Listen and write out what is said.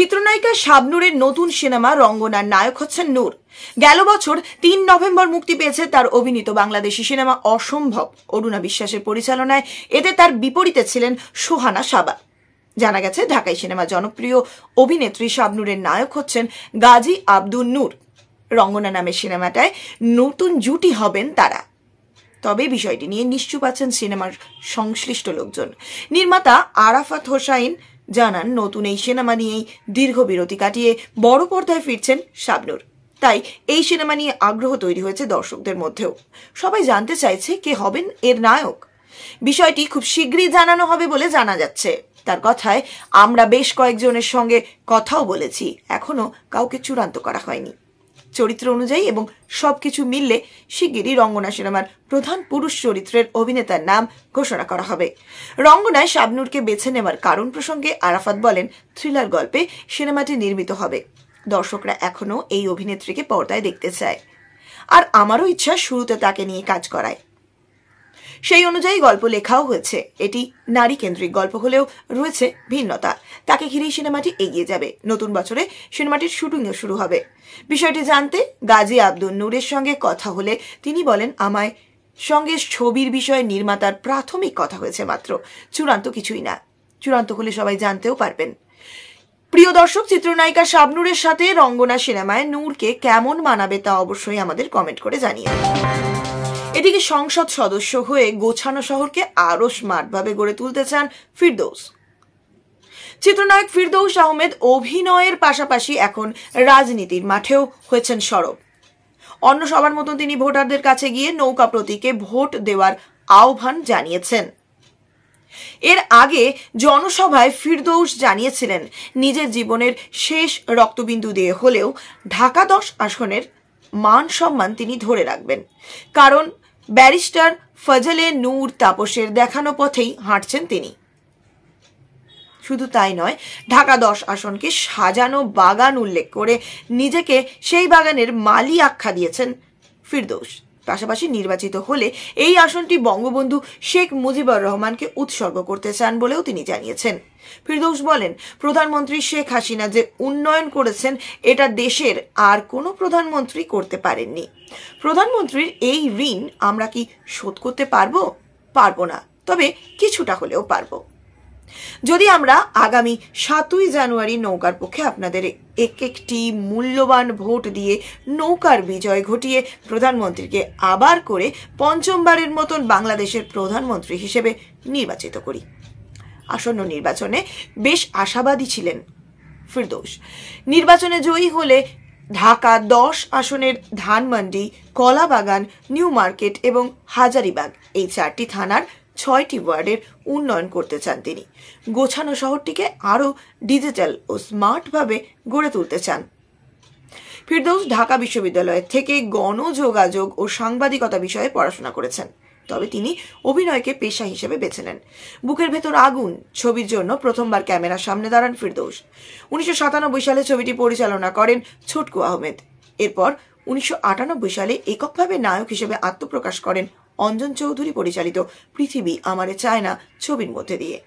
চিত্রনায়িকা শাবনুরের নতুন সিনেমা রঙ্গনার নায়ক হচ্ছেন নূর গেল বছর তিন নভেম্বর মুক্তি পেয়েছে তার অভিনীত বাংলাদেশি সিনেমা অসম্ভব অরুণা বিশ্বাসের পরিচালনায় এতে তার বিপরীতে ছিলেন সোহানা সাবা জানা গেছে ঢাকাই সিনেমা জনপ্রিয় অভিনেত্রী শাবনুরের নায়ক হচ্ছেন গাজী আব্দুল নূর রঙ্গনা নামের সিনেমাটায় নতুন জুটি হবেন তারা তবে বিষয়টি নিয়ে নিশ্চুপ আছেন সিনেমার সংশ্লিষ্ট লোকজন নির্মাতা আরাফাত হোসাইন জানান নতুন এই সিনেমা নিয়েই দীর্ঘ বিরতি কাটিয়ে বড় পর্দায় ফিরছেন শাবনুর তাই এই সিনেমা নিয়ে আগ্রহ তৈরি হয়েছে দর্শকদের মধ্যেও সবাই জানতে চাইছে কে হবেন এর নায়ক বিষয়টি খুব শীঘ্রই জানানো হবে বলে জানা যাচ্ছে তার কথায় আমরা বেশ কয়েকজনের সঙ্গে কথাও বলেছি এখনও কাউকে চূড়ান্ত করা হয়নি চরিত্র অনুযায়ী এবং সব কিছু মিললে শিগগিরই রঙ্গনা সিনেমার প্রধান পুরুষ চরিত্রের অভিনেতার নাম ঘোষণা করা হবে রঙ্গনায় শাবনুরকে বেছে নেওয়ার কারণ প্রসঙ্গে আরাফাত বলেন থ্রিলার গল্পে সিনেমাটি নির্মিত হবে দর্শকরা এখনও এই অভিনেত্রীকে পর্দায় দেখতে চায় আর আমারও ইচ্ছা শুরুতে তাকে নিয়ে কাজ করায় সেই অনুযায়ী গল্প লেখাও হয়েছে এটি নারী কেন্দ্রিক গল্প হলেও রয়েছে ভিন্নতা তাকে ঘিরেই সিনেমাটি এগিয়ে যাবে নতুন বছরে সিনেমাটির শুটিংও শুরু হবে বিষয়টি জানতে গাজী আব্দুল নূরের সঙ্গে কথা হলে তিনি বলেন আমায় সঙ্গে ছবির বিষয়ে নির্মাতার প্রাথমিক কথা হয়েছে মাত্র চূড়ান্ত কিছুই না চূড়ান্ত হলে সবাই জানতেও পারবেন প্রিয় দর্শক চিত্রনায়িকা শাবনুরের সাথে রঙ্গনা সিনেমায় নূরকে কেমন মানাবে তা অবশ্যই আমাদের কমেন্ট করে জানিয়ে এদিকে সংসদ সদস্য হয়ে গোছানো শহরকে আরও স্মার্টভাবে গড়ে তুলতে চান ফিরদৌস চিত্রনায়ক ফিরদৌস আহমেদ অভিনয়ের পাশাপাশি এখন রাজনীতির মাঠেও হয়েছেন সরব অন্য সবার মতন তিনি ভোটারদের কাছে গিয়ে নৌকা প্রতীকে ভোট দেওয়ার আহ্বান জানিয়েছেন এর আগে জনসভায় ফিরদৌস জানিয়েছিলেন নিজের জীবনের শেষ রক্তবিন্দু দিয়ে হলেও ঢাকা দশ আসনের মান সম্মান তিনি ধরে রাখবেন কারণ ব্যারিস্টার ফজলে নূর তাপসের দেখানো পথেই হাঁটছেন তিনি শুধু তাই নয় ঢাকা দশ আসনকে সাজানো বাগান উল্লেখ করে নিজেকে সেই বাগানের মালি আখ্যা দিয়েছেন ফিরদৌস পাশাপাশি নির্বাচিত হলে এই আসনটি বঙ্গবন্ধু শেখ মুজিবুর রহমানকে উৎসর্গ করতে চান বলেও তিনি জানিয়েছেন ফিরদৌস বলেন প্রধানমন্ত্রী শেখ হাসিনা যে উন্নয়ন করেছেন এটা দেশের আর কোনো প্রধানমন্ত্রী করতে পারেননি প্রধানমন্ত্রীর এই ঋণ আমরা কি শোধ করতে পারবো পারবো না তবে কিছুটা হলেও পারবো যদি আমরা আগামী সাতই জানুয়ারি নৌকার পক্ষে আপনাদের এক একটি মূল্যবান ভোট দিয়ে নৌকার বিজয় ঘটিয়ে প্রধানমন্ত্রীকে আবার করে পঞ্চমবারের মতন বাংলাদেশের প্রধানমন্ত্রী হিসেবে নির্বাচিত করি আসন্ন নির্বাচনে বেশ আশাবাদী ছিলেন ফিরদৌস নির্বাচনে জয়ী হলে ঢাকা দশ আসনের ধানমন্ডি কলাবাগান নিউ মার্কেট এবং হাজারিবাগ এই চারটি থানার ছয়টি ওয়ার্ডের উন্নয়ন করতে চান তিনি গোছানো শহরটিকে আরও ডিজিটাল ও স্মার্টভাবে গড়ে তুলতে চান ফিরদৌস ঢাকা বিশ্ববিদ্যালয় থেকে গণযোগাযোগ ও সাংবাদিকতা বিষয়ে পড়াশোনা করেছেন তবে তিনি অভিনয়কে পেশা হিসেবে বেছে নেন বুকের ভেতর আগুন ছবির জন্য প্রথমবার ক্যামেরার সামনে দাঁড়ান ফিরদৌস উনিশশো সালে ছবিটি পরিচালনা করেন ছোটকু আহমেদ এরপর উনিশশো সালে এককভাবে নায়ক হিসেবে আত্মপ্রকাশ করেন অঞ্জন চৌধুরী পরিচালিত পৃথিবী আমারে চায় না ছবির মধ্যে দিয়ে